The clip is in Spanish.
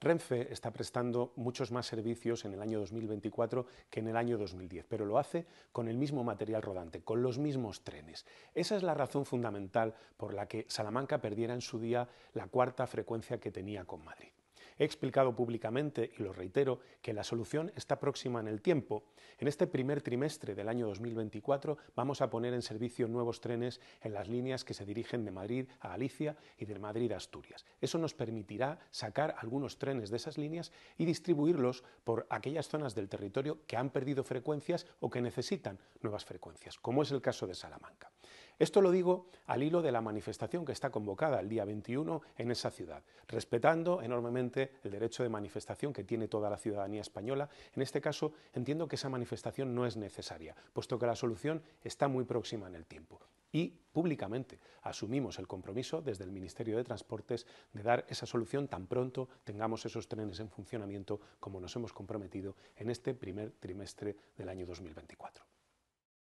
Renfe está prestando muchos más servicios en el año 2024 que en el año 2010, pero lo hace con el mismo material rodante, con los mismos trenes. Esa es la razón fundamental por la que Salamanca perdiera en su día la cuarta frecuencia que tenía con Madrid. He explicado públicamente, y lo reitero, que la solución está próxima en el tiempo. En este primer trimestre del año 2024 vamos a poner en servicio nuevos trenes en las líneas que se dirigen de Madrid a Galicia y de Madrid a Asturias. Eso nos permitirá sacar algunos trenes de esas líneas y distribuirlos por aquellas zonas del territorio que han perdido frecuencias o que necesitan nuevas frecuencias, como es el caso de Salamanca. Esto lo digo al hilo de la manifestación que está convocada el día 21 en esa ciudad, respetando enormemente el derecho de manifestación que tiene toda la ciudadanía española. En este caso, entiendo que esa manifestación no es necesaria, puesto que la solución está muy próxima en el tiempo. Y públicamente asumimos el compromiso desde el Ministerio de Transportes de dar esa solución tan pronto tengamos esos trenes en funcionamiento como nos hemos comprometido en este primer trimestre del año 2024.